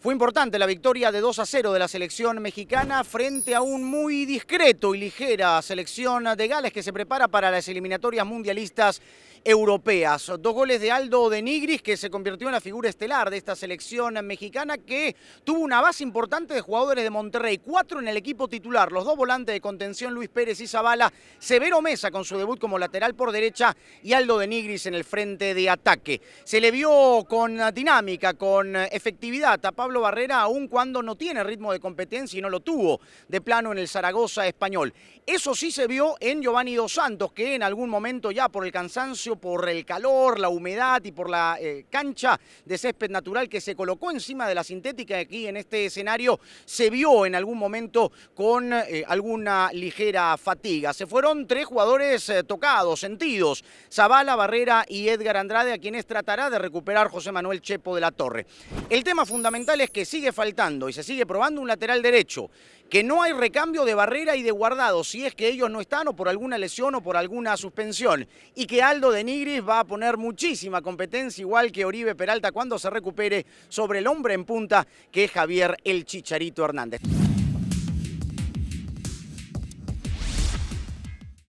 Fue importante la victoria de 2 a 0 de la selección mexicana frente a un muy discreto y ligera selección de Gales que se prepara para las eliminatorias mundialistas europeas. Dos goles de Aldo de Nigris, que se convirtió en la figura estelar de esta selección mexicana, que tuvo una base importante de jugadores de Monterrey, cuatro en el equipo titular, los dos volantes de contención Luis Pérez y Zavala, Severo Mesa con su debut como lateral por derecha y Aldo de Nigris en el frente de ataque. Se le vio con dinámica, con efectividad a Pablo Barrera, aun cuando no tiene ritmo de competencia y no lo tuvo de plano en el Zaragoza español. Eso sí se vio en Giovanni Dos Santos, que en algún momento ya por el cansancio por el calor, la humedad y por la eh, cancha de césped natural que se colocó encima de la sintética aquí en este escenario, se vio en algún momento con eh, alguna ligera fatiga. Se fueron tres jugadores eh, tocados, sentidos, Zavala, Barrera y Edgar Andrade, a quienes tratará de recuperar José Manuel Chepo de la Torre. El tema fundamental es que sigue faltando y se sigue probando un lateral derecho que no hay recambio de Barrera y de Guardado, si es que ellos no están o por alguna lesión o por alguna suspensión, y que Aldo de Nigris va a poner muchísima competencia, igual que Oribe Peralta, cuando se recupere sobre el hombre en punta, que es Javier el Chicharito Hernández.